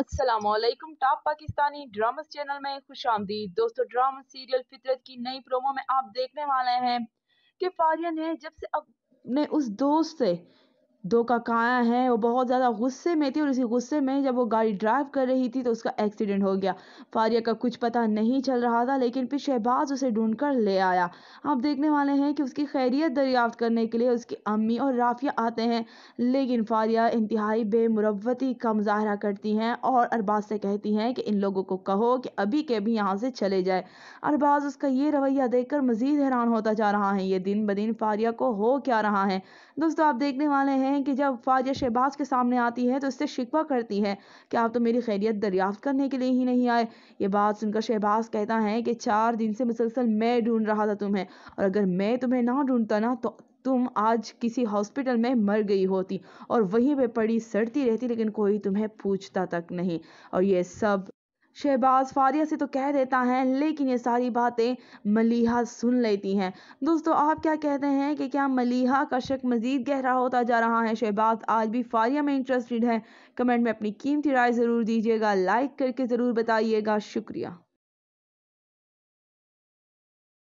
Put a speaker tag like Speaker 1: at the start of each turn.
Speaker 1: Aslam top Pakistani drama channel में खुश आमदीद दोस्तों ड्रामा सीरियल फितरत की नई प्रोमो में आप देखने वाले हैं कि फारिया ने जब से अपने
Speaker 2: उस दोस्त से दो काकाया हैं वो बहुत ज़्यादा गुस्से में थी और इसी गुस्से में जब वो गाड़ी ड्राइव कर रही थी तो उसका एक्सीडेंट हो गया फारिया का कुछ पता नहीं चल रहा था लेकिन फिर शहबाज उसे ढूंढ कर ले आया आप देखने वाले हैं कि उसकी खैरियत दरियाफ्त करने के लिए उसकी अम्मी और राफिया आते हैं लेकिन फारिया इंतहाई बेमुरवती का मुजाहरा करती हैं और अरबाज से कहती हैं कि इन लोगों को कहो कि अभी के अभी यहाँ से चले जाए अरबाज उसका ये रवैया कर मज़ीद हैरान होता जा रहा है ये दिन ब दिन फारिया को हो क्या रहा है दोस्तों आप देखने वाले हैं हैं कि जब फाजिया शहबाज के सामने आती है तो इससे शिकवा करती है कि आप तो मेरी खैरियत दरियाफ्त करने के लिए ही नहीं आए ये बात सुनकर शहबाज कहता है कि चार दिन से मुसलसल मैं ढूंढ रहा था तुम्हें और अगर मैं तुम्हें ना ढूंढता ना तो तुम आज किसी हॉस्पिटल में मर गई होती और वहीं पे पड़ी सड़ती रहती लेकिन कोई तुम्हें पूछता तक नहीं और ये सब शहबाज फारिया से तो कह देता है लेकिन ये सारी बातें मलिहा सुन लेती हैं दोस्तों आप क्या कहते हैं कि क्या मलिहा का शक मज़ीद गहरा होता जा रहा है शहबाज आज भी फारिया में इंटरेस्टेड है कमेंट में अपनी कीमती राय
Speaker 1: ज़रूर दीजिएगा लाइक करके ज़रूर बताइएगा शुक्रिया